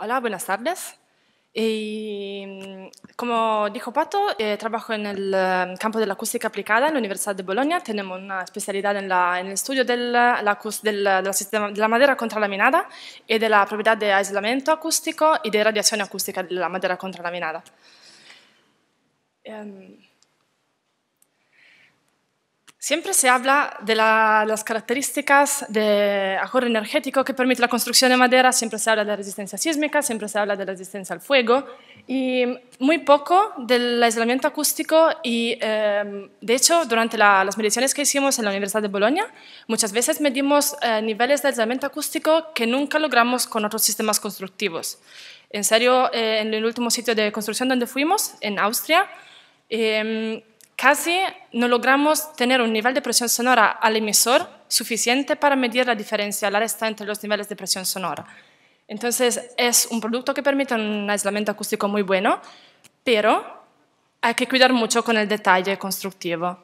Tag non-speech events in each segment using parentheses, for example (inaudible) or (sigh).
Hola, buenas tardes. Mm, como dijo Pato, eh, trabajo en el eh, campo de la acústica aplicada en la Universidad de Bolonia. Tenemos una especialidad en, el estudio del, eh, la, del, del sistema, de la madera contralaminada y de la propiedad de aislamiento acústico y de radiación acústica de la madera contralaminada. Em, Siempre se habla de las características de ahorro energético que permite la construcción de madera, siempre se habla de la resistencia sísmica, siempre se habla de la resistencia al fuego y muy poco del aislamiento acústico y em, de hecho durante las mediciones que hicimos en la Universidad de Bolonia muchas veces medimos eh, niveles de aislamiento acústico que nunca logramos con otros sistemas constructivos. En serio, eh, en el último sitio de construcción donde fuimos, en Austria, eh, Casi no logramos tener un nivel de presión sonora al emisor suficiente para medir la diferencia, la resta entre los niveles de presión sonora. Entonces, es un producto que permite un aislamiento acústico muy bueno, pero hay que cuidar mucho con el detalle constructivo.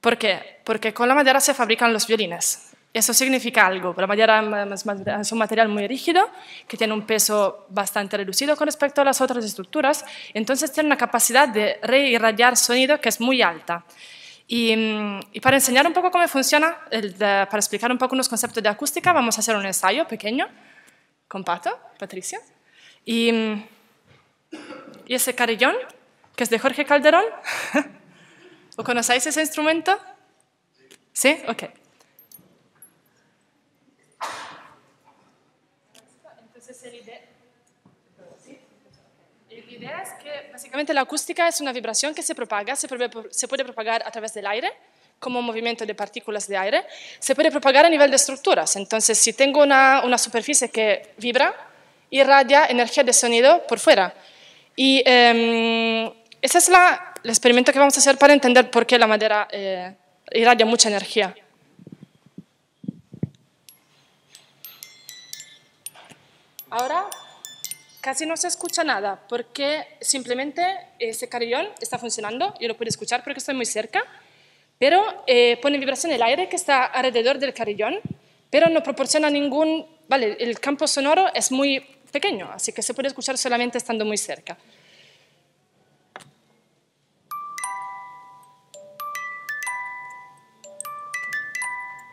¿Por qué? Porque con la madera se fabrican los violines. Eso significa algo. La madera es un material muy rígido, que tiene un peso bastante reducido con respecto a las otras estructuras, entonces tiene una capacidad de reirradiar sonido que es muy alta. Y, para enseñar un poco cómo funciona, para explicar un poco unos conceptos de acústica, vamos a hacer un ensayo pequeño con Pato, Patricia. Y, ese carillón, que es de Jorge Calderón. (laughs) conocéis ese instrumento? ¿Sí? Ok. Básicamente la acústica es una vibración que se propaga, se puede, propagar a través del aire, como movimiento de partículas de aire, se puede propagar a nivel de estructuras. Entonces, si tengo una, superficie que vibra, irradia energía de sonido por fuera. Y eh, em, ese es el experimento que vamos a hacer para entender por qué la madera eh, irradia mucha energía. Ahora Casi no se escucha nada porque simplemente ese carillón está funcionando, yo lo puedo escuchar porque estoy muy cerca, pero eh, pone vibración el aire que está alrededor del carillón, pero no proporciona ningún, vale, el campo sonoro es muy pequeño, así que se puede escuchar solamente estando muy cerca.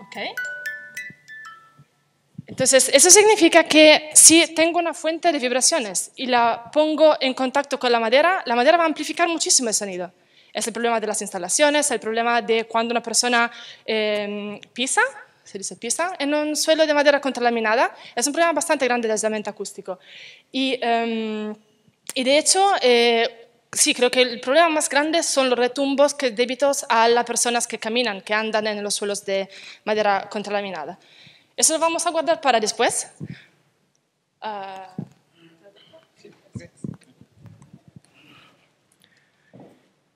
Okay. Entonces, eso significa que si tengo una fuente de vibraciones y la pongo en contacto con la madera, la madera va a amplificar muchísimo el sonido. Es el problema de las instalaciones, el problema de cuando una persona em, pisa, se dice pisa, en un suelo de madera contralaminada. Es un problema bastante grande de aislamiento acústico. Y, em, de hecho, eh, Sí, creo que el problema más grande son los retumbos que débitos a las personas que caminan, que andan en los suelos de madera contralaminada. Eso lo vamos a guardar para después. Ah.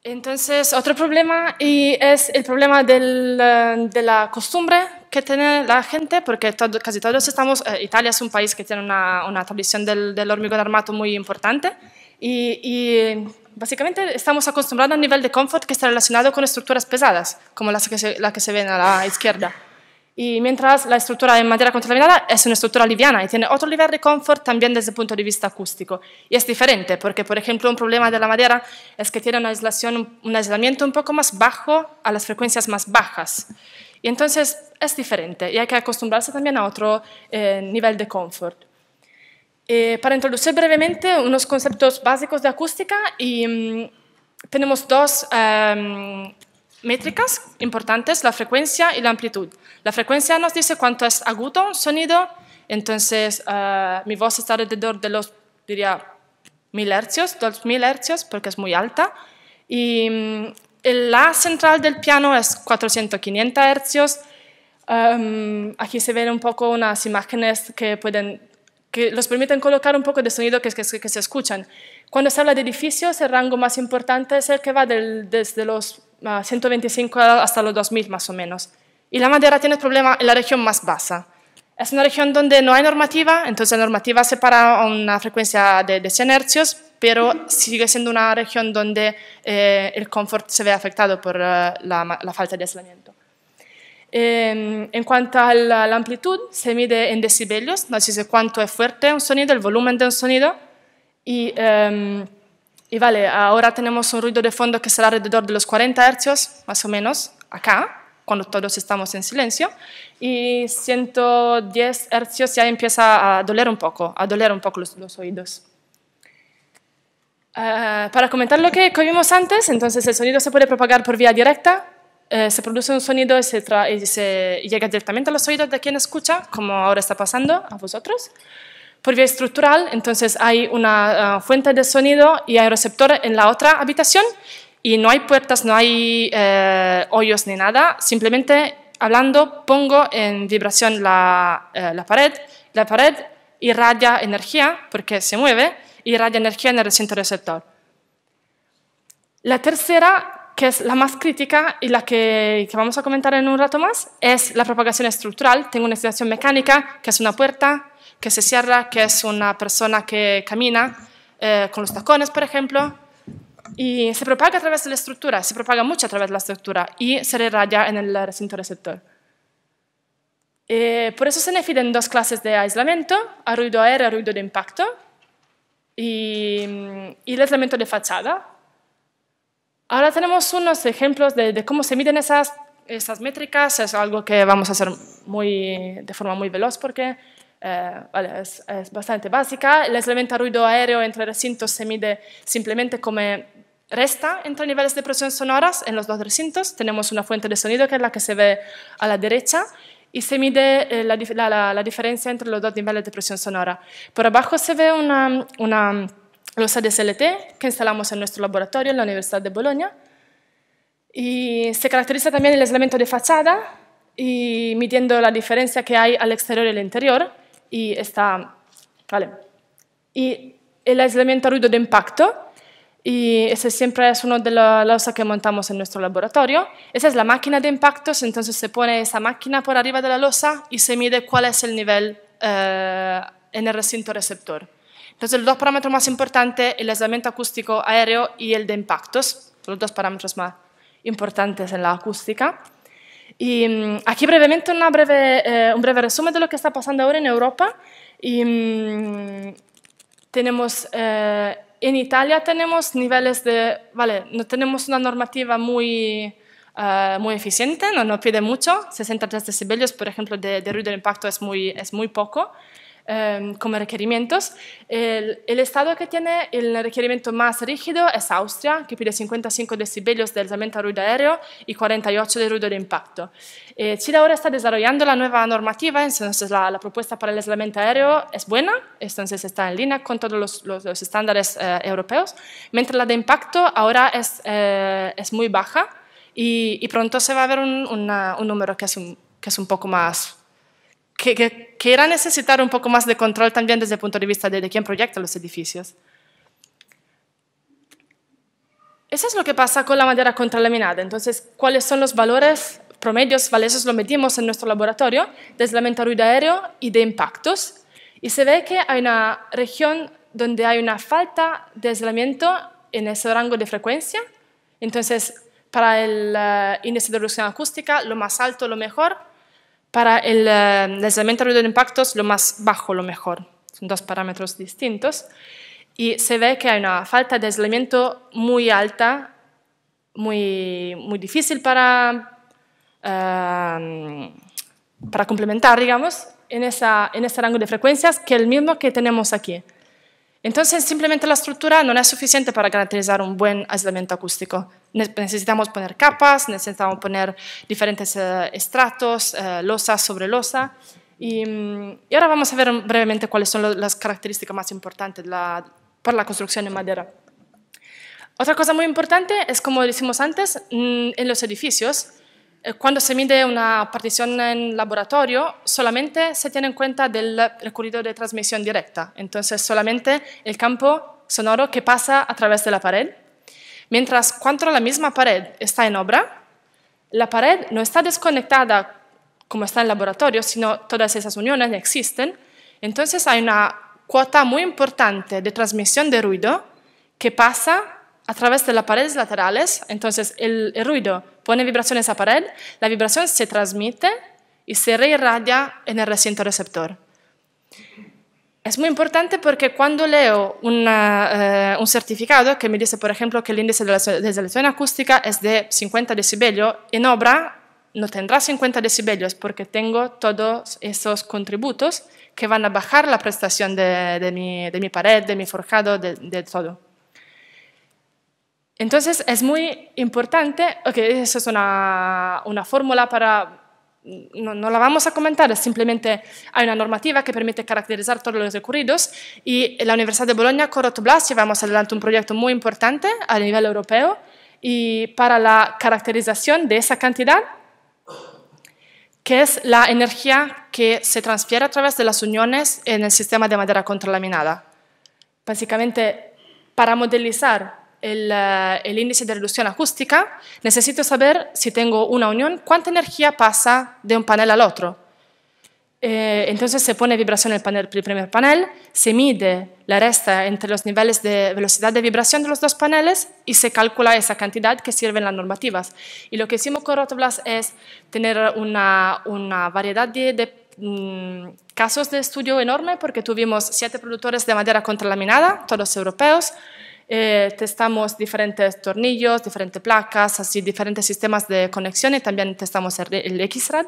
Entonces, otro problema y es el problema eh, de la costumbre que tiene la gente, porque casi todos estamos, eh, Italia es un país que tiene una, una tradición del, hormigón armado muy importante y, básicamente estamos acostumbrados a un nivel de confort que está relacionado con estructuras pesadas, como las que se, la que se ven a la izquierda. Y mientras la estructura de madera contaminada es una estructura liviana y tiene otro nivel de confort también desde el punto de vista acústico. Y es diferente, porque por ejemplo un problema de la madera es que tiene una aislación, un aislamiento un poco más bajo a las frecuencias más bajas. Y entonces es diferente y hay que acostumbrarse también a otro eh, nivel de confort. Eh, para introducir brevemente unos conceptos básicos de acústica, y, mm, tenemos dos eh, Métricas importantes, la frecuencia y la amplitud. La frecuencia nos dice cuánto es agudo un sonido, entonces ah, mi voz está alrededor de los, diría, 1000 hercios, 2000 hercios, porque es muy alta. Y mm, la central del piano es 400, 500 hercios. aquí se ven un poco unas imágenes que pueden que los permiten colocar un poco de sonido que, que, se escuchan. Cuando se habla de edificios, el rango más importante es el que va desde los 125 hasta los 2000 más o menos. Y la madera tiene problema en la región más baja. Es una región donde no hay normativa, entonces la normativa separa una frecuencia de, de 100 pero sigue siendo una región donde eh, el confort se ve afectado por eh, la, falta de aislamiento. Em, en cuanto a la, amplitud, se mide en decibelios, no sé cuánto es fuerte un sonido, el volumen de un sonido, y em, y vale, ahora tenemos un ruido de fondo que será alrededor de los 40 hercios, más o menos, acá, cuando todos estamos en silencio, y 110 hercios ya empieza a doler un poco, a doler un poco los, oídos. Ah, para comentar lo que vimos antes, entonces el sonido se puede propagar por vía directa, eh, se produce un sonido y y se, llega directamente a los oídos de quien escucha, como ahora está pasando a vosotros. Por vía estructural, entonces hay una eh, fuente de sonido y hay receptor en la otra habitación y no hay puertas, no hay eh, hoyos ni nada, simplemente hablando pongo en vibración la, eh, la pared, la pared irradia energía porque se mueve y irradia energía en el recinto receptor. La tercera, que es la más crítica y la que, vamos a comentar en un rato más, es la propagación estructural. Tengo una situación mecánica, que es una puerta, que se cierra, que es una persona que camina eh, con los tacones, por ejemplo, y se propaga a través de la estructura, se propaga mucho a través de la estructura y se raya en el recinto receptor. Eh, por eso se definen dos clases de aislamiento, a ruido aéreo, a ruido de impacto, y, mm, el aislamiento de fachada. Ahora tenemos unos ejemplos de, cómo se miden esas, esas métricas, es algo que vamos a hacer muy, de forma muy veloz porque eh, es, bastante básica. el elemento ruido aéreo entre recintos se mide simplemente como resta entre niveles de presión sonoras en los dos recintos. Tenemos una fuente de sonido que es la que se ve a la derecha y se mide eh, la, la, diferencia entre los dos niveles de presión sonora. Por abajo se ve una, una losa de SLT que instalamos en nuestro laboratorio en la Universidad de Bolonia. Y se caracteriza también el aislamiento de fachada y midiendo la diferencia que hay al exterior y al interior y está... Vale. Y el aislamiento ruido de impacto, y ese siempre es uno de los que montamos en nuestro laboratorio. Esa es la máquina de impactos, entonces se pone esa máquina por arriba de la losa y se mide cuál es el nivel eh, en el recinto receptor. Entonces, los dos parámetros más importantes, el aislamiento acústico aéreo y el de impactos, los dos parámetros más importantes en la acústica. Y mm, aquí brevemente una breve, eh, un breve resumen de lo que está pasando ahora en Europa. Mm, tenemos, eh, en Italia tenemos niveles de, vale, no tenemos una normativa muy, eh, muy eficiente, no, nos pide mucho, 63 decibelios, por ejemplo, de, de ruido de impacto es muy, es muy poco, Em, como requerimientos. El, estado que tiene el requerimiento más rígido es Austria, que pide 55 decibelios de alzamiento a ruido aéreo y 48 de ruido de impacto. Eh, Chile ahora está desarrollando la nueva normativa, entonces la, propuesta para el aislamiento aéreo es buena, entonces está en línea con todos los, estándares eh, europeos, mientras la de impacto ahora es, eh, es muy baja y, pronto se va a ver un, un número que es que es un poco más que, irá necesitar un poco más de control también desde el punto de vista de, quién proyecta los edificios. Eso es lo que pasa con la madera contralaminada. Entonces, ¿cuáles son los valores promedios? Vale, lo medimos en nuestro laboratorio, de aislamiento aéreo y de impactos. Y se ve que hay una región donde hay una falta de aislamiento en ese rango de frecuencia. Entonces, para el eh, índice de reducción acústica, lo más alto, lo mejor para el eh, desempeño de ruido de impactos, lo más bajo, lo mejor. Son dos parámetros distintos. Y se ve que hay una falta de aislamiento muy alta, muy, muy difícil para, eh, para complementar, digamos, en, esa, en ese rango de frecuencias que el mismo que tenemos aquí. Entonces, simplemente la estructura no es suficiente para garantizar un buen aislamiento acústico. Necesitamos poner capas, necesitamos poner diferentes eh, estratos, losas eh, losa sobre losa. Mm, y, ahora vamos a ver brevemente cuáles son las características más importantes para la construcción en madera. Otra cosa muy importante es, como decimos antes, mm, en los edificios, eh, cuando se mide una partición en laboratorio, solamente se tiene en cuenta del recorrido de transmisión directa, entonces solamente el campo sonoro que pasa a través de la pared. Mientras cuando la misma pared está en obra, la pared no está desconectada como está en laboratorio, sino todas esas uniones existen, entonces hay una cuota muy importante de transmisión de ruido que pasa a través de las paredes laterales, entonces el, ruido pone vibraciones a esa pared, la vibración se transmite y se reirradia en el recinto receptor. Es muy importante porque cuando leo eh, un certificado que me dice, por ejemplo, que el índice de, la, selección acústica es de 50 decibelios, en obra no tendrá 50 decibelios porque tengo todos esos contributos que van a bajar la prestación de, mi, pared, de mi forjado, de todo. Entonces es muy importante, ok, eso es una, una fórmula para no, la vamos a comentar, simplemente hay una normativa que permite caracterizar todos los ocurridos y la Universidad de Bologna Corot Blas, llevamos adelante un proyecto muy importante a nivel europeo y para la caracterización de esa cantidad, que es la energía que se transfiere a través de las uniones en el sistema de madera contralaminada. Básicamente, para modelizar el, índice de reducción acústica, necesito saber si tengo una unión, cuánta energía pasa de un panel al otro. Eh, entonces se pone vibración en el, primer panel, se mide la resta entre los niveles de velocidad de vibración de los dos paneles y se calcula esa cantidad que sirve en las normativas. Y lo que hicimos con Rotoblas es tener una, variedad de, de mm, casos de estudio enorme porque tuvimos siete productores de madera contralaminada, todos europeos, eh, testamos diferentes tornillos, diferentes placas, así diferentes sistemas de conexión y también testamos el, XRAD.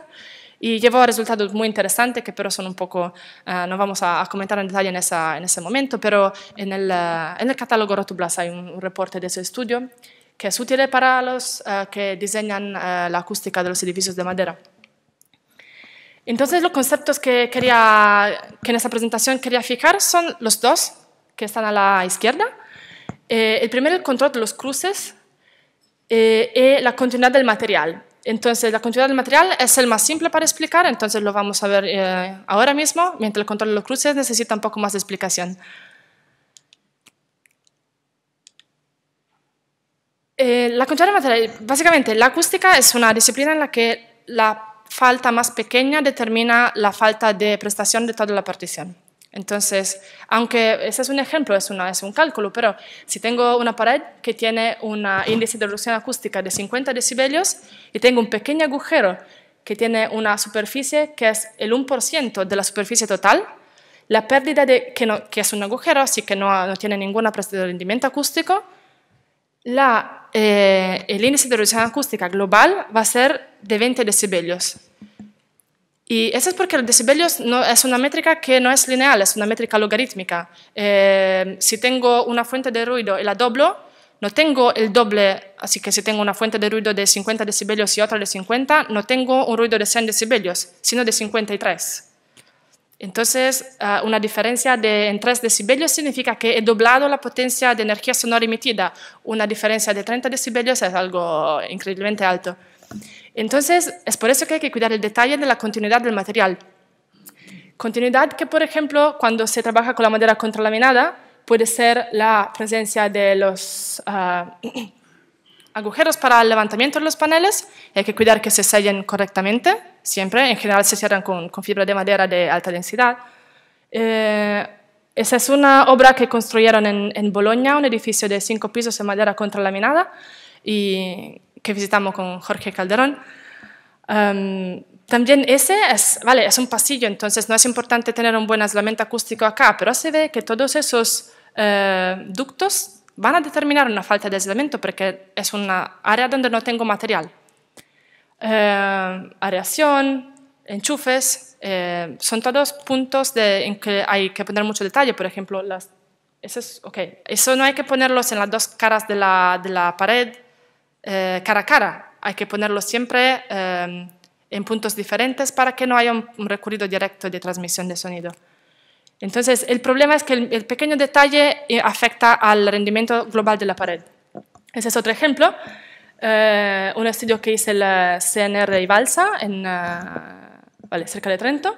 Y llevó resultados muy interesantes que pero son un poco, ah, no vamos a, comentar en detalle en, en ese momento, pero en el, ah, en el catálogo Rotoblas hay un, reporte de ese estudio que es útil para los ah, que diseñan la acústica de los edificios de madera. Entonces los conceptos que, quería, que en esta presentación quería fijar son los dos que están a la izquierda, eh, el primero, el control de los cruces eh, y la continuidad del material. Entonces, la continuidad del material es el más simple para explicar, entonces lo vamos a ver eh, ahora mismo, mientras el control de los cruces necesita un poco más de explicación. Eh, la continuidad del material, básicamente, la acústica es una disciplina en la que la falta más pequeña determina la falta de prestación de toda la partición. Entonces, aunque ese es un ejemplo, es, un cálculo, pero si tengo una pared que tiene un índice de reducción acústica de 50 decibelios y tengo un pequeño agujero que tiene una superficie que es el 1% de la superficie total, la pérdida de, que, es un agujero, así que no, tiene ninguna pérdida de rendimiento acústico, eh, el índice de reducción acústica global va a ser de 20 decibelios. Y eso es porque los decibelios no, es una métrica que no es lineal, es una métrica logarítmica. Eh, si tengo una fuente de ruido y la doblo, no tengo el doble, así que si tengo una fuente de ruido de 50 decibelios y otra de 50, no tengo un ruido de 100 decibelios, sino de 53. Entonces, eh, una diferencia de, en 3 decibelios significa que he doblado la potencia de energía sonora emitida. Una diferencia de 30 decibelios es algo increíblemente alto. Entonces, es por eso que hay que cuidar el detalle de la continuidad del material. Continuidad que, por ejemplo, cuando se trabaja con la madera contralaminada, puede ser la presencia de los ah, (clears throat) agujeros para el levantamiento de los paneles. Hay que cuidar que se sellen correctamente, siempre. En general se cierran con, fibra de madera de alta densidad. Eh, esa es una obra que construyeron en, en un edificio de cinco pisos en madera contralaminada. Y que visitamos con Jorge Calderón. Em, también ese es, vale, es un pasillo, entonces no es importante tener un buen aislamiento acústico acá, pero se ve que todos esos eh, ductos van a determinar una falta de aislamiento porque es una área donde no tengo material. Eh, areación, enchufes, eh, son todos puntos de, en que hay que poner mucho detalle, por ejemplo, las, eso, es, eso no hay que ponerlos en las dos caras de la, de la pared, eh, cara a cara. Hay que ponerlo siempre eh, en puntos diferentes para que no haya un, recorrido directo de transmisión de sonido. Entonces, el problema es que el, pequeño detalle eh, afecta al rendimiento global de la pared. Ese es otro ejemplo. un estudio que hice el CNR y Balsa, en, cerca de Trento,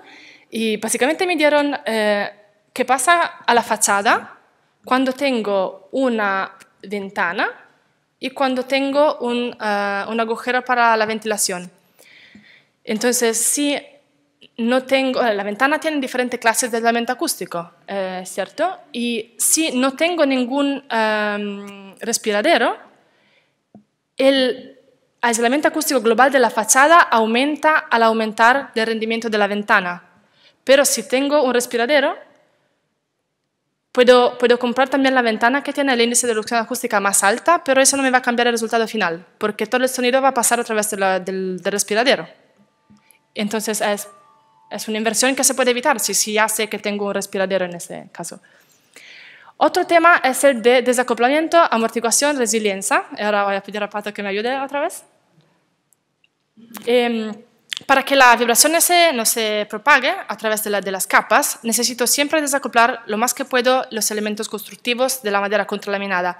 y básicamente me dieron qué pasa a la fachada cuando tengo una ventana y cuando tengo ah, un, agujero para la ventilación. Entonces, si no tengo, la ventana tiene diferentes clases de aislamiento acústico, eh, ¿cierto? Y si no tengo ningún respiradero, el aislamiento acústico global de la fachada aumenta al aumentar el rendimiento de la ventana. Pero si tengo un respiradero, Puedo, puedo comprar también la ventana que tiene el índice de reducción acústica más alta, pero eso no me va a cambiar el resultado final, porque todo el sonido va a pasar a través del, del, respiradero. Entonces es, es, una inversión que se puede evitar si, si ya sé que tengo un respiradero en ese caso. Otro tema es el de desacoplamiento, amortiguación, resiliencia. Ahora voy a pedir a Pato que me ayude otra vez. Em, para que la vibración no se, propague a través de, las capas, necesito siempre desacoplar lo más que puedo los elementos constructivos de la madera contralaminada.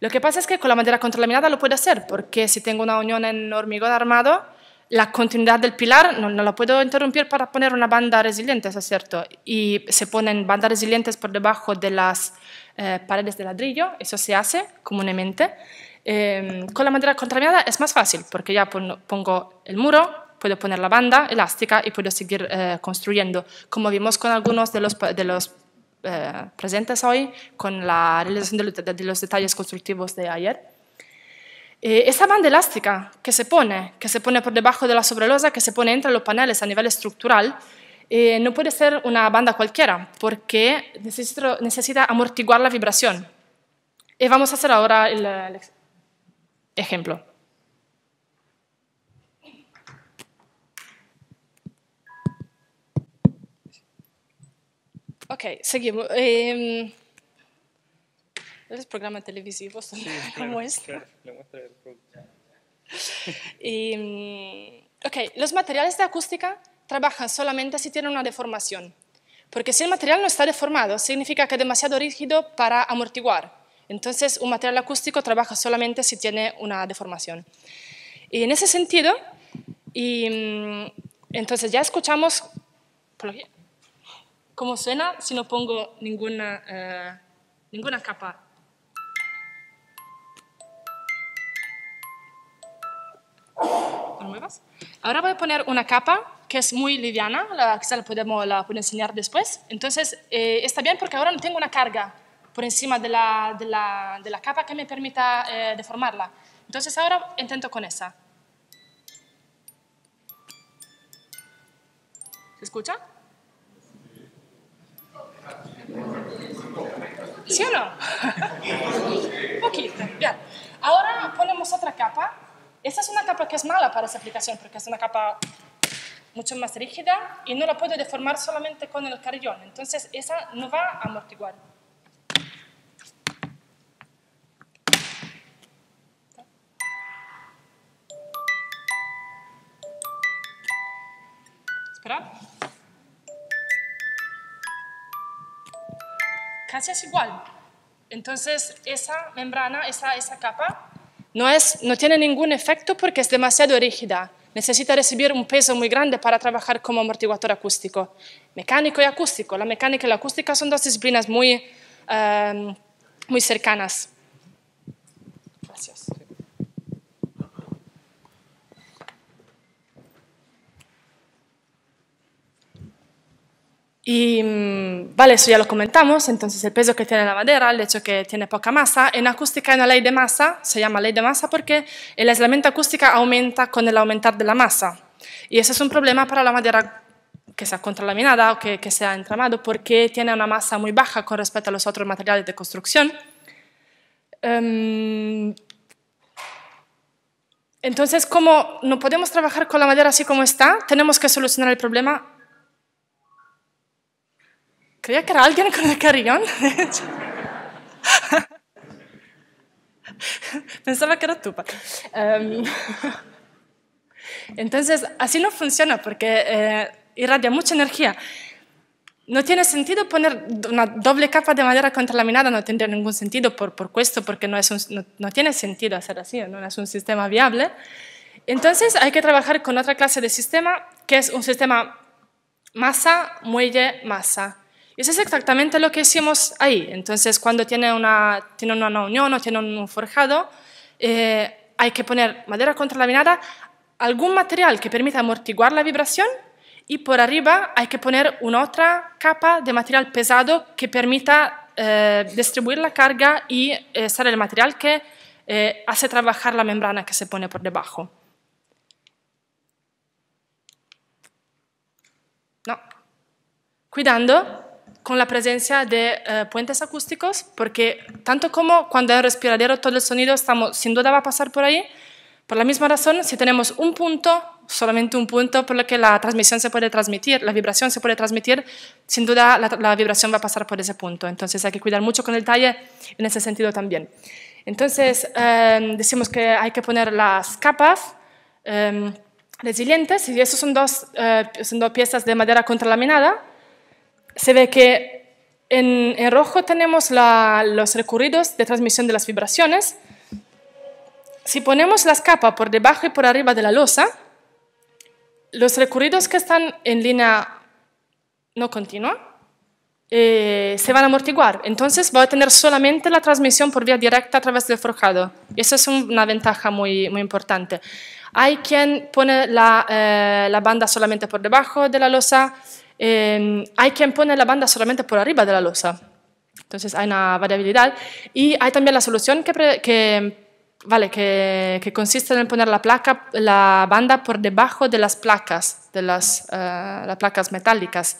Lo que pasa es que con la madera contralaminada lo puedo hacer, porque si tengo una unión en hormigón armado, la continuidad del pilar no, la puedo interrumpir para poner una banda resiliente, eso es cierto. Y se ponen bandas resilientes por debajo de las eh, paredes de ladrillo, eso se hace comúnmente. Em, con la madera contralaminada es más fácil, porque ya pongo el muro, puedo poner la banda elástica y puedo seguir eh, construyendo, como vimos con algunos de los, eh, presentes hoy, con la realización de, los detalles constructivos de ayer. Eh, esta banda elástica que se pone, que se pone por debajo de la sobrelosa, que se pone entre los paneles a nivel estructural, eh, no puede ser una banda cualquiera, porque necesita amortiguar la vibración. Y vamos a hacer ahora el ejemplo. Ok, seguimos. Em, es programa televisivo, sí, ok, los materiales de acústica trabajan solamente si tienen una deformación, porque si el material no está deformado, significa que es demasiado rígido para amortiguar. Entonces, un material acústico trabaja solamente si tiene una deformación. Y en ese sentido, y, em, entonces ya escuchamos ¿Cómo suena si no pongo ninguna, eh, ninguna capa? Ahora voy a poner una capa que es muy liviana, la, quizá la podemos la puedo enseñar después. Entonces, eh, está bien porque ahora no tengo una carga por encima de la, de la, de la capa que me permita eh, deformarla. Entonces, ahora intento con esa. ¿Se escucha? ¿Sí o no? Un (laughs) poquito, bien. Ahora ponemos otra capa. Esta es una capa que es mala para esta aplicación porque es una capa mucho más rígida y no la puedo deformar solamente con el carillón. Entonces esa no va a amortiguar. Espera. casi es igual. Entonces, esa membrana, esa, esa capa, no, es, no tiene ningún efecto porque es demasiado rígida. Necesita recibir un peso muy grande para trabajar como amortiguador acústico. Mecánico y acústico. La mecánica y la acústica son dos disciplinas muy, eh, muy cercanas. Gracias. Y mm, vale, eso ya lo comentamos, entonces el peso que tiene la madera, el hecho que tiene poca masa. En acústica hay una ley de masa, se llama ley de masa porque el aislamiento acústico aumenta con el aumentar de la masa. Y ese es un problema para la madera que sea contralaminada o que, sea entramado porque tiene una masa muy baja con respecto a los otros materiales de construcción. Em, entonces, como no podemos trabajar con la madera así como está, tenemos que solucionar el problema Creía que era alguien con el carillón, de hecho. Pensaba que era tupa. Em, entonces, así no funciona porque eh, irradia mucha energía. No tiene sentido poner una doble capa de madera contralaminada, no tendría ningún sentido por, por esto, porque no, es no, no, tiene sentido hacer así, no es un sistema viable. Entonces hay que trabajar con otra clase de sistema, que es un sistema masa, muelle, masa. Eso es exactamente lo que hicimos ahí. Entonces, cuando tiene una, tiene una unión o tiene un forjado, eh, hay que poner madera contralaminada, algún material que permita amortiguar la vibración y por arriba hay que poner una otra capa de material pesado que permita eh, distribuir la carga y eh, ser el material que hace trabajar la membrana que se pone por debajo. No. Cuidando con la presencia de eh, puentes acústicos, porque tanto como cuando hay un respiradero todo el sonido estamos, sin duda va a pasar por ahí, por la misma razón, si tenemos un punto, solamente un punto por lo que la transmisión se puede transmitir, la vibración se puede transmitir, sin duda la, vibración va a pasar por ese punto. Entonces hay que cuidar mucho con el talle en ese sentido también. Entonces em, decimos que hay que poner las capas em, resilientes y esas son dos, eh, son dos piezas de madera contralaminada se ve que en, en rojo tenemos los recurridos de transmisión de las vibraciones. Si ponemos las capas por debajo y por arriba de la losa, los recurridos que están en línea no continua eh, se van a amortiguar. Entonces voy a tener solamente la transmisión por vía directa a través del forjado. Y eso es una ventaja muy, muy importante. Hay quien pone la, eh, la banda solamente por debajo de la losa, Em, hay quien pone la banda solamente por arriba de la losa. Entonces hay una variabilidad. Y hay también la solución que, vale, que, consiste en poner la, placa, la banda por debajo de las placas, de eh, las, placas metálicas.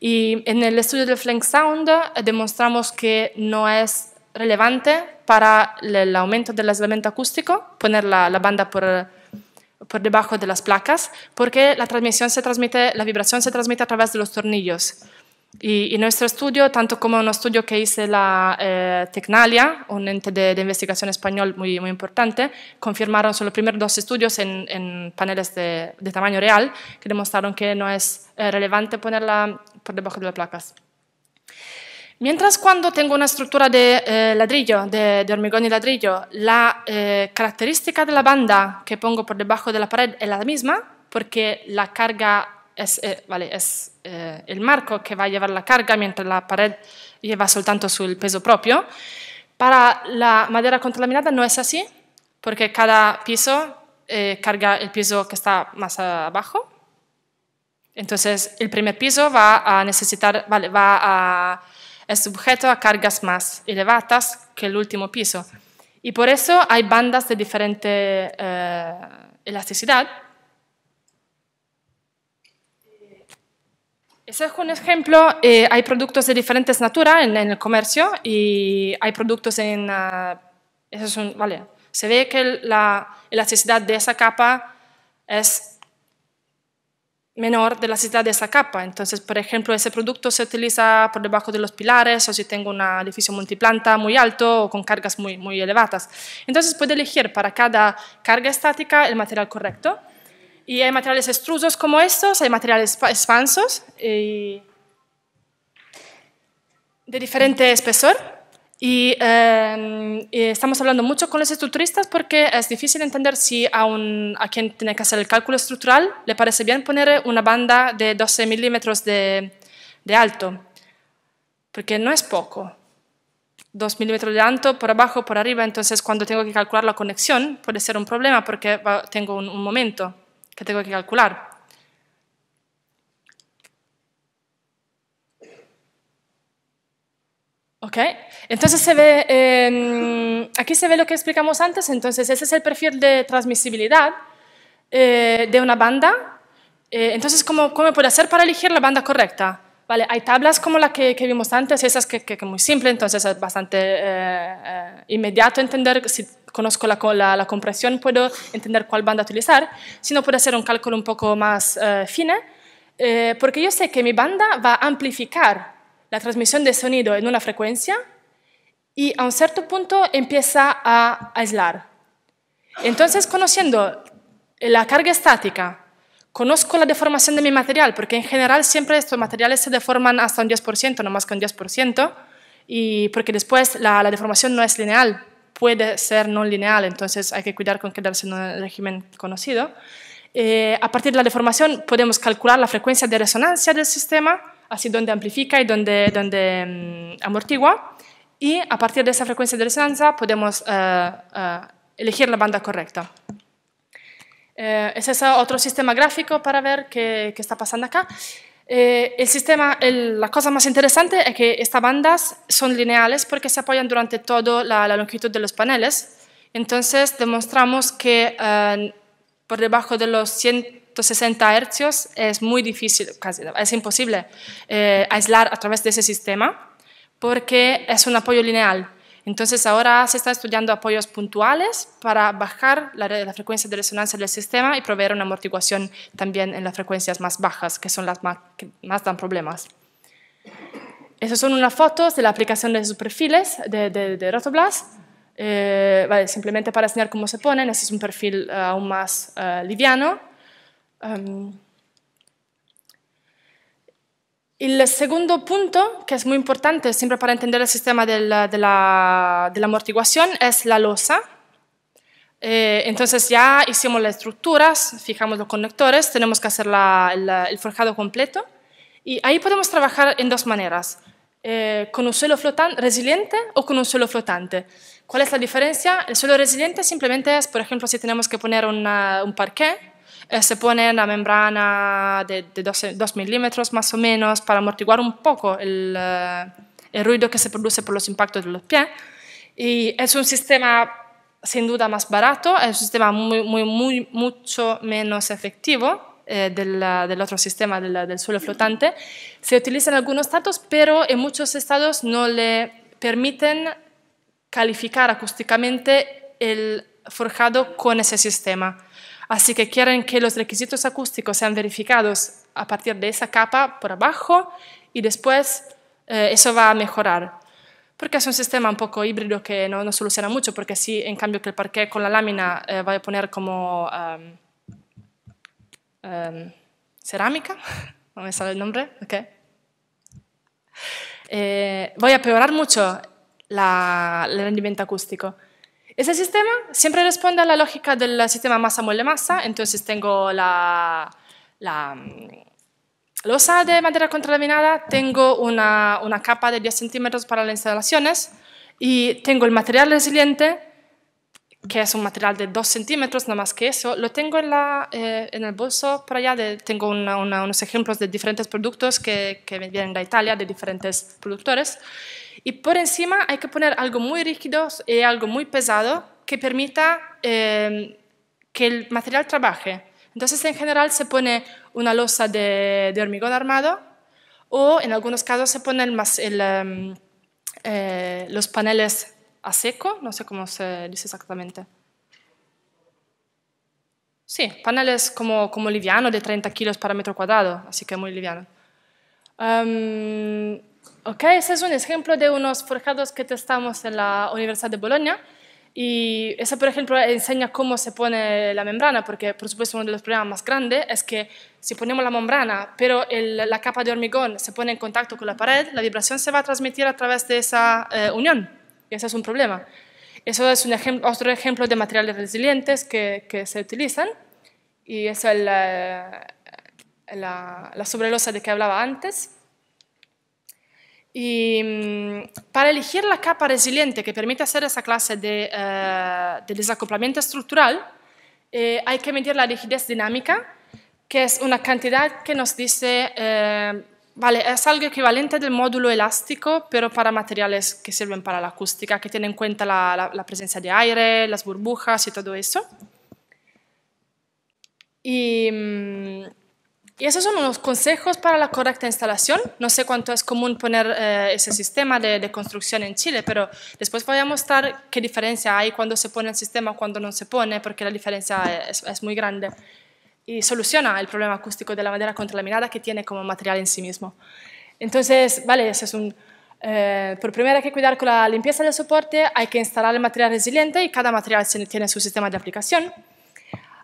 Y en el estudio del Flank Sound demostramos que no es relevante para el aumento del aislamiento acústico poner la, la banda por por debajo de las placas, porque la transmisión se transmite, la vibración se transmite a través de los tornillos. Y, nuestro estudio, tanto como un estudio que hice la eh, Tecnalia, un ente de, investigación español muy, muy importante, confirmaron solo los primeros dos estudios en, paneles de, tamaño real que demostraron que no es eh, relevante ponerla por debajo de las placas. Mientras cuando tengo una estructura de eh, ladrillo, de, hormigón y ladrillo, la eh, característica de la banda que pongo por debajo de la pared es la misma, porque la carga es, eh, vale, es el marco que va a llevar la carga, mientras la pared lleva soltanto su peso propio. Para la madera contralaminada no es así, porque cada piso carga el piso que está más abajo. Entonces, el primer piso va a necesitar, vale, va a es sujeto a cargas más elevadas que el último piso. Y por eso hay bandas de diferente eh, elasticidad. Ese es un ejemplo. Eh, hay productos de diferentes naturas en, el comercio y hay productos en... Ah, eso vale. Se ve que la elasticidad de esa capa es menor de la ciudad de esa capa. Entonces, por ejemplo, ese producto se utiliza por debajo de los pilares o si tengo un edificio multiplanta muy alto o con cargas muy, muy elevadas. Entonces, puede elegir para cada carga estática el material correcto. Y hay materiales extrusos como estos, hay materiales expansos y eh, de diferente espesor. Em, y estamos hablando mucho con los estructuristas porque es difícil entender si a, quien tiene que hacer el cálculo estructural le parece bien poner una banda de 12 milímetros de, alto, porque no es poco. 2 milímetros de alto, por abajo, por arriba, entonces cuando tengo que calcular la conexión puede ser un problema porque tengo un momento que tengo que calcular. Ok, entonces se ve, em, aquí se ve lo que explicamos antes, entonces ese es el perfil de transmisibilidad eh, de una banda. Eh, entonces, ¿cómo, ¿cómo puede hacer para elegir la banda correcta? hay tablas como la que, vimos antes, esas que, muy simple, entonces es bastante eh, inmediato entender, si conozco la, compresión puedo entender cuál banda utilizar, si no puedo hacer un cálculo un poco más fino, porque yo sé que mi banda va a amplificar la transmisión de sonido en una frecuencia y a un cierto punto empieza a aislar. Entonces, conociendo la carga estática, conozco la deformación de mi material, porque en general siempre estos materiales se deforman hasta un 10%, no más que un 10%, y porque después la, deformación no es lineal, puede ser no lineal, entonces hay que cuidar con quedarse en un régimen conocido. Eh, a partir de la deformación podemos calcular la frecuencia de resonancia del sistema, así donde amplifica y donde, donde mm, amortigua. Y a partir de esa frecuencia de resonancia podemos eh, eh, elegir la banda correcta. Eh, ese es otro sistema gráfico para ver qué, qué está pasando acá. el sistema, la cosa más interesante es que estas bandas son lineales porque se apoyan durante toda la, longitud de los paneles. Entonces demostramos que por debajo de los 100, 160 Hz es muy difícil, casi es imposible eh, aislar a través de ese sistema porque es un apoyo lineal. Entonces ahora se está estudiando apoyos puntuales para bajar la, frecuencia de resonancia del sistema y proveer una amortiguación también en las frecuencias más bajas, que son las más, que más dan problemas. Esas son unas fotos de la aplicación de esos perfiles de, de, Rotoblast. Eh, simplemente para enseñar cómo se ponen, este es un perfil eh, aún más liviano el segundo punto, que es muy importante siempre para entender el sistema de la, amortiguación, es la losa. Eh, entonces ya hicimos las estructuras, fijamos los conectores, tenemos que hacer el, forjado completo. Y ahí podemos trabajar en dos maneras, eh, con un suelo flotante, resiliente o con un suelo flotante. ¿Cuál es la diferencia? El suelo resiliente simplemente es, por ejemplo, si tenemos que poner un parqué, eh, se pone una membrana de, de 2 milímetros más o menos para amortiguar un poco eh, el, ruido que se produce por los impactos de los pies. Y es un sistema sin duda más barato, es un sistema muy, muy, mucho menos efectivo eh, del, otro sistema del, del suelo flotante. Se utiliza en algunos estados, pero en muchos estados no le permiten calificar acústicamente el forjado con ese sistema. Así que quieren que los requisitos acústicos sean verificados a partir de esa capa por abajo y después eh, eso va a mejorar. Porque es un sistema un poco híbrido que no, soluciona mucho, porque si en cambio que el parqué con la lámina eh, va a poner como cerámica, (laughs) no me sale el nombre, ok. Eh, voy a peorar mucho el rendimiento acústico. Ese sistema siempre responde a la lógica del sistema masa-mole-masa, entonces tengo la, mm, losa de madera contralaminada, tengo una, una capa de 10 centímetros para las instalaciones y tengo el material resiliente, que es un material de 2 centímetros, nada más que eso. Lo tengo en, la, eh, en el bolso por allá, de, tengo unos ejemplos de diferentes productos que, que vienen de Italia, de diferentes productores. Y por encima hay que poner algo muy rígido y eh, algo muy pesado que permita eh, que el material trabaje. Entonces, en general, se pone una losa de, hormigón armado o en algunos casos se ponen em, eh, los paneles a seco, no sé cómo se dice exactamente. Sí, paneles como, como liviano de 30 kilos para metro cuadrado, así que muy liviano. Em, Ok, ese es un ejemplo de unos forjados que testamos en la Universidad de Bolonia. Y ese, por ejemplo, enseña cómo se pone la membrana, porque por supuesto uno de los problemas más grandes es que si ponemos la membrana, pero la capa de hormigón se pone en contacto con la pared, la vibración se va a transmitir a través de esa eh, unión. Y ese es un problema. Eso es otro ejemplo de materiales resilientes que, se utilizan. Y es eh, la, la sobrelosa de que hablaba antes. Y mm, para elegir la capa resiliente que permite hacer esa clase de, eh, desacoplamiento estructural, eh, hay que medir la rigidez dinámica, que es una cantidad que nos dice, eh, vale, es algo equivalente del módulo elástico, pero para materiales que sirven para la acústica, que tienen en cuenta la, presencia de aire, las burbujas y todo eso. Y. Mm, y esos son unos consejos para la correcta instalación. No sé cuánto es común poner eh, ese sistema de, construcción en Chile, pero después voy a mostrar qué diferencia hay cuando se pone el sistema, cuando no se pone, porque la diferencia es, muy grande. Y soluciona el problema acústico de la madera contralaminada que tiene como material en sí mismo. Entonces, vale, ese es un... Eh, por primera hay que cuidar con la limpieza del soporte, hay que instalar el material resiliente y cada material tiene su sistema de aplicación.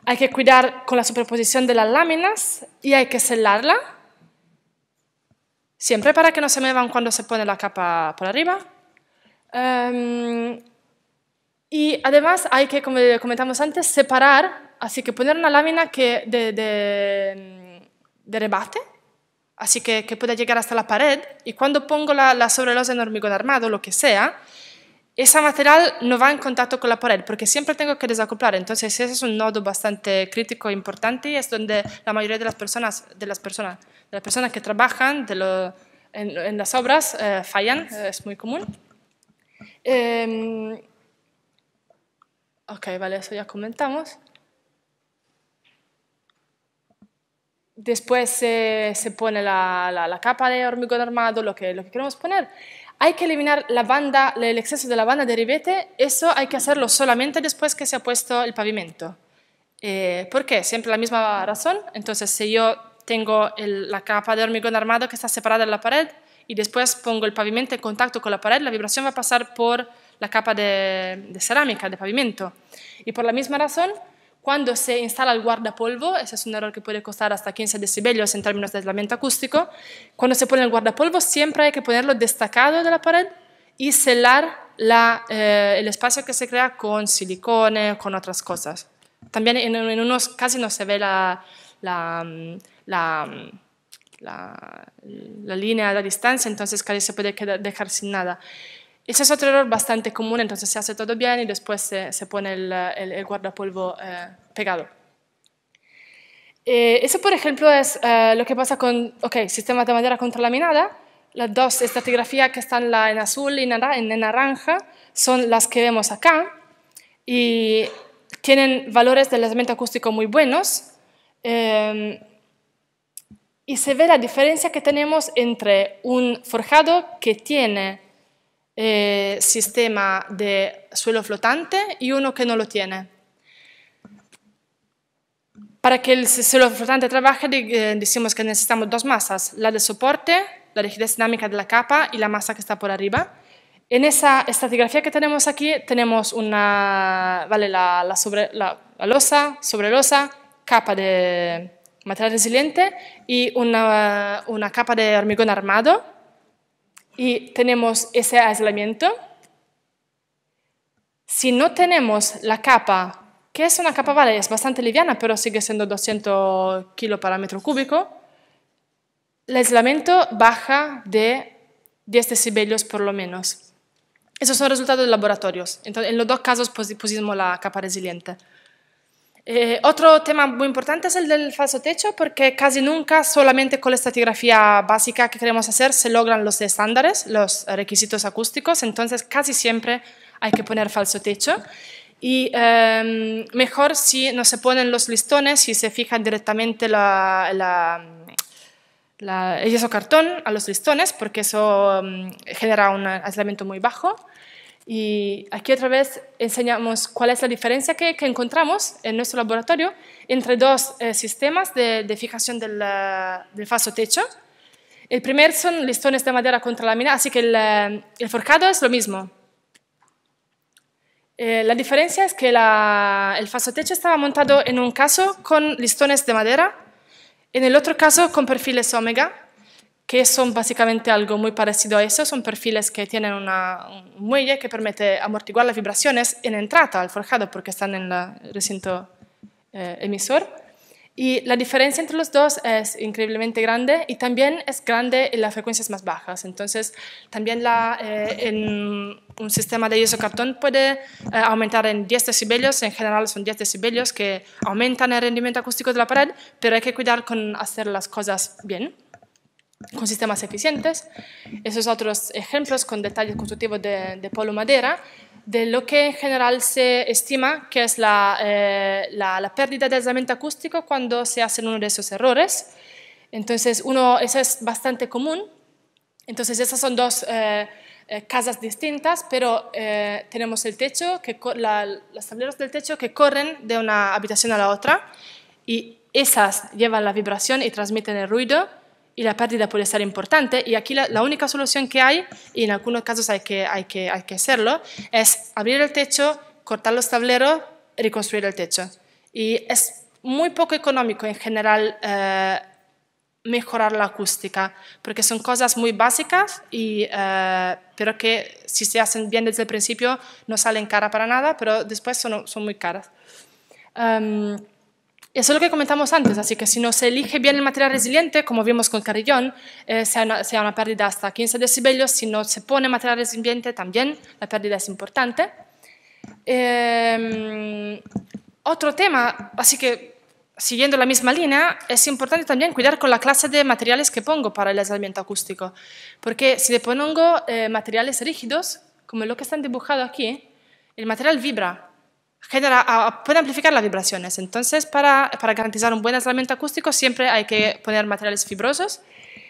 Hay que cuidar con la superposición de las láminas y hay que sellarla siempre para que no se muevan cuando se pone la capa por arriba. Em, y además hay que, como comentamos antes, separar, así que poner una lámina que de, rebate, así que, que pueda llegar hasta la pared, y cuando pongo la, la en hormigón armado, lo que sea, esa material no va en contacto con la pared porque siempre tengo que desacoplar. Entonces ese es un nodo bastante crítico e importante y es donde la mayoría de las personas, de las personas, de las personas que trabajan en, las obras eh, fallan, eh, es muy común. Em, ok, vale, eso ya comentamos. Después eh, se pone la, la capa de hormigón armado, lo que, lo que queremos poner hay que eliminar la banda, el exceso de la banda de ribete, eso hay que hacerlo solamente después que se ha puesto el pavimento. Eh, ¿Por qué? Siempre la misma razón. Entonces, si yo tengo la capa de hormigón armado que está separada de la pared y después pongo el pavimento en contacto con la pared, la vibración va a pasar por la capa de cerámica, de pavimento. Y por la misma razón, cuando se instala el guardapolvo, ese es un error que puede costar hasta 15 decibelios en términos de aislamiento acústico, cuando se pone el guardapolvo siempre hay que ponerlo destacado de la pared y celar eh, el espacio que se crea con silicones, con otras cosas. También en, unos casi no se ve la, la, mm, mm, la, línea, de distancia, entonces casi se puede dejar sin nada. Ese es otro error bastante común, entonces se hace todo bien y después se, se pone el, el, guardapolvo eh, pegado. Eh, eso, por ejemplo, es eh, lo que pasa con, ok, sistemas de madera contralaminada. Las dos estratigrafías que están la en azul y en naranja son las que vemos acá y tienen valores de aislamiento acústico muy buenos. y se ve la diferencia que tenemos entre un forjado que tiene eh, sistema de suelo flotante y uno que no lo tiene. Para que el suelo flotante trabaje, eh, decimos que necesitamos dos masas, la de soporte, la rigidez dinámica de la capa y la masa que está por arriba. En esa estratigrafía que tenemos aquí tenemos una, vale, la, sobre, la, la losa, sobre losa, capa de material resiliente y una, una capa de hormigón armado y tenemos ese aislamiento, si no tenemos la capa, que es una capa, vale, es bastante liviana, pero sigue siendo 200 kilos para metro cúbico, el aislamiento baja de 10 decibelios por lo menos. Esos son resultados de laboratorios. en los dos casos pues, pusimos la capa resiliente. Eh, otro tema muy importante es el del falso techo, porque casi nunca solamente con la estratigrafía básica que queremos hacer se logran los estándares, los requisitos acústicos, entonces casi siempre hay que poner falso techo. Y em, mejor si no se ponen los listones, y se fijan directamente el yeso cartón a los listones, porque eso em, genera un aislamiento muy bajo. Y aquí otra vez enseñamos cuál es la diferencia que, encontramos en nuestro laboratorio entre dos eh, sistemas de, fijación del, del, falso techo. El primero son listones de madera contra lámina, así que el, el, es lo mismo. Eh, la diferencia es que el falso techo estaba montado en un caso con listones de madera, en el otro caso con perfiles omega, que son básicamente algo muy parecido a eso, son perfiles que tienen una, un muelle que permite amortiguar las vibraciones en entrada al forjado porque están en el recinto eh, emisor. Y la diferencia entre los dos es increíblemente grande y también es grande en las frecuencias más bajas. Entonces, también la, eh, en un sistema de cartón puede eh, aumentar en 10 decibelios, en general son 10 decibelios que aumentan el rendimiento acústico de la pared, pero hay que cuidar con hacer las cosas bien con sistemas eficientes. Esos otros ejemplos con detalles constructivos de, polo madera, de lo que en general se estima que es eh, la, pérdida de aislamiento acústico cuando se hacen uno de esos errores. Entonces, uno, eso es bastante común. Entonces, esas son dos eh, eh, casas distintas, pero tenemos el techo, que, la, los tableros del techo que corren de una habitación a la otra y esas llevan la vibración y transmiten el ruido y la pérdida puede ser importante y aquí la, única solución que hay, y en algunos casos hay que, hay, que, hay que hacerlo, es abrir el techo, cortar los tableros, reconstruir el techo. Y es muy poco económico en general eh, mejorar la acústica, porque son cosas muy básicas, y, eh, pero que si se hacen bien desde el principio no salen cara para nada, pero después son, son muy caras. Em, eso es lo que comentamos antes, así que si no se elige bien el material resiliente, como vimos con Carillón, eh, sea, una, una, pérdida hasta 15 decibelios, si no se pone material resiliente también la pérdida es importante. Em, otro tema, así que siguiendo la misma línea, es importante también cuidar con la clase de materiales que pongo para el aislamiento acústico, porque si le pongo eh, materiales rígidos, como lo que están dibujado aquí, el material vibra genera, puede amplificar las vibraciones. Entonces, para, garantizar un buen aislamiento acústico, siempre hay que poner materiales fibrosos.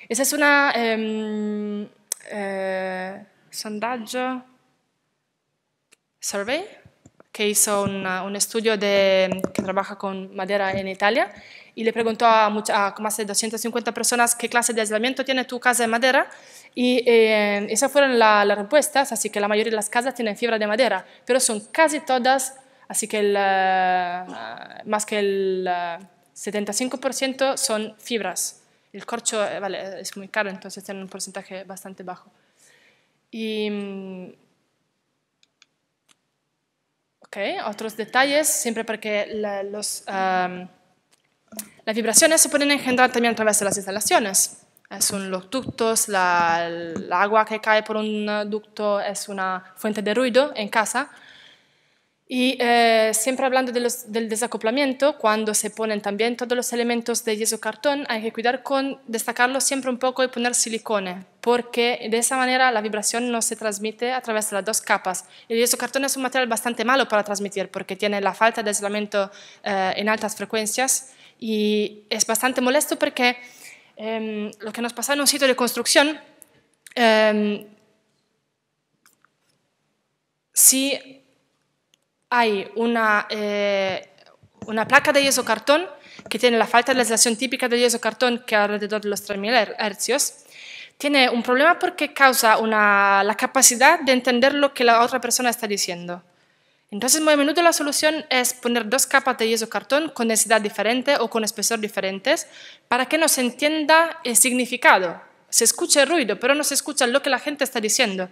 Esa es una... Em, eh, survey que hizo un estudio de, que trabaja con madera en Italia y le preguntó a, mucha, a, más de 250 personas qué clase de aislamiento tiene tu casa de madera y eh, esas fueron las respuestas, así que la mayoría de las casas tienen fibra de madera, pero son casi todas Así que más que el 75% son fibras. El corcho eh, es muy caro, entonces tiene un porcentaje bastante bajo. Mm, otros detalles, siempre porque las vibraciones se pueden engendrar también a través de las instalaciones. Son los ductos, la, el agua que cae por un ducto es una fuente de ruido en casa, y eh, siempre hablando del desacoplamiento, cuando se ponen también todos los elementos de yeso cartón, hay que cuidar con destacarlo siempre un poco y poner silicone, porque de esa manera la vibración no se transmite a través de las dos capas. El yeso cartón es un material bastante malo para transmitir, porque tiene la falta de aislamiento eh, en altas frecuencias y es bastante molesto porque em, lo que nos pasa en un sitio de construcción, em, si hay una, eh, una placa de yeso cartón que tiene la falta de sensación típica del yeso cartón, que es alrededor de los 3.000 hercios, tiene un problema porque causa una, la capacidad de entender lo que la otra persona está diciendo. Entonces, muy a menudo la solución es poner dos capas de yeso cartón con densidad diferente o con espesor diferentes para que no se entienda el significado. Se escucha el ruido, pero no se escucha lo que la gente está diciendo.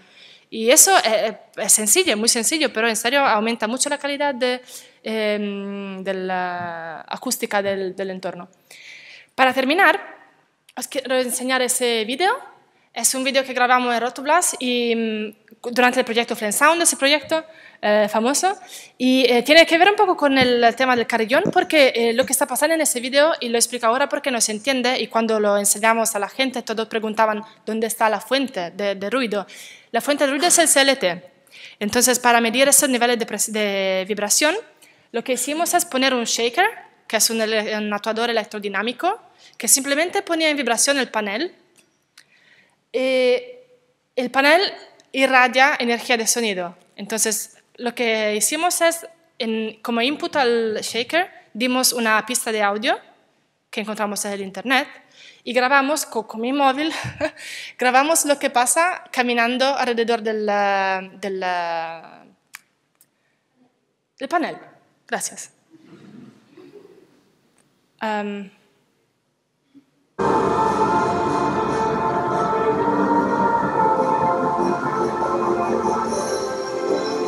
Y eso es, sencillo, es muy sencillo, pero en serio aumenta mucho la calidad de, em, la acústica del, entorno. Para terminar, os quiero enseñar ese vídeo. Es un vídeo que grabamos en Rotoblas y mm, durante el proyecto Friend Sound, ese proyecto eh, famoso. Y eh, tiene que ver un poco con el tema del carillón, porque eh, lo que está pasando en ese vídeo, y lo explico ahora porque no se entiende, y cuando lo enseñamos a la gente, todos preguntaban dónde está la fuente de, de ruido. La fuente de ruido es el CLT. Entonces, para medir esos niveles de, vibración, lo que hicimos es poner un shaker, que es un, actuador electrodinámico, que simplemente ponía en vibración el panel. y eh, el panel irradia energía de sonido. Entonces, lo que hicimos es, como input al shaker, dimos una pista de audio que encontramos en el Internet y grabamos con, mi móvil, (laughs) grabamos lo que pasa caminando alrededor del, del, panel. Gracias.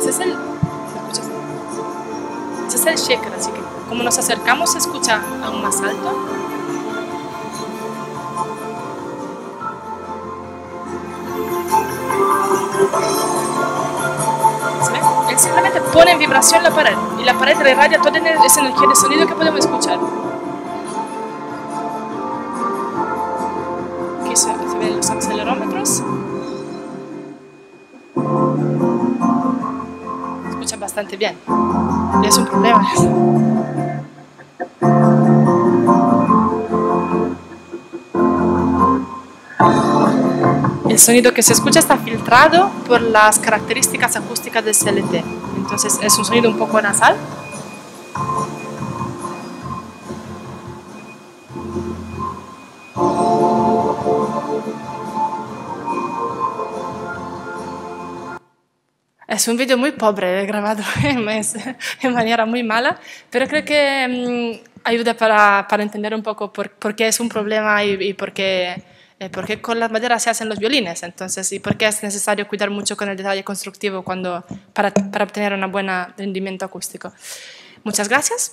es el, es el shaker, así que como nos acercamos se escucha aún más alto. Él simplemente pone en vibración la pared y la pared le irradia toda esa energía de sonido que podemos escuchar. Aquí se, ven los acelerómetros. Escucha bastante bien. Es un problema. sonido que se escucha está filtrado por las características acústicas del CLT. Entonces es un sonido un poco nasal. Es un vídeo muy pobre, grabado (laughs) en manera muy mala, pero creo que mm, ayuda para, para entender un poco por, qué es un problema y, y por qué eh, porque con las maderas se hacen los violines, entonces, y qué es necesario cuidar mucho con el detalle constructivo cuando, para, para obtener un buen rendimiento acústico. Muchas gracias.